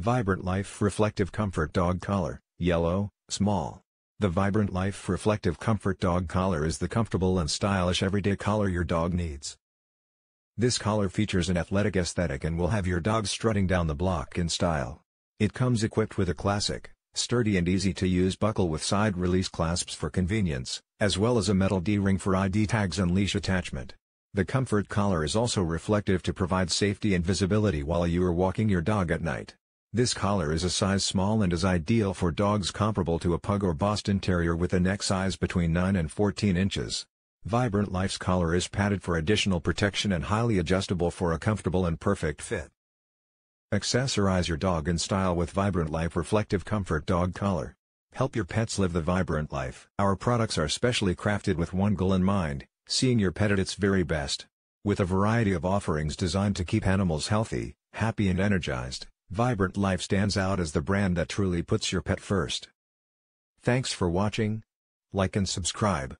Vibrant Life Reflective Comfort Dog Collar, Yellow, Small. The Vibrant Life Reflective Comfort Dog Collar is the comfortable and stylish everyday collar your dog needs. This collar features an athletic aesthetic and will have your dog strutting down the block in style. It comes equipped with a classic, sturdy and easy to use buckle with side release clasps for convenience, as well as a metal D-ring for ID tags and leash attachment. The comfort collar is also reflective to provide safety and visibility while you are walking your dog at night. This collar is a size small and is ideal for dogs comparable to a pug or Boston Terrier with a neck size between 9 and 14 inches. Vibrant Life's collar is padded for additional protection and highly adjustable for a comfortable and perfect fit. Accessorize your dog in style with Vibrant Life Reflective Comfort Dog Collar. Help your pets live the vibrant life. Our products are specially crafted with one goal in mind, seeing your pet at its very best. With a variety of offerings designed to keep animals healthy, happy and energized. Vibrant Life stands out as the brand that truly puts your pet first. Thanks for watching. Like and subscribe.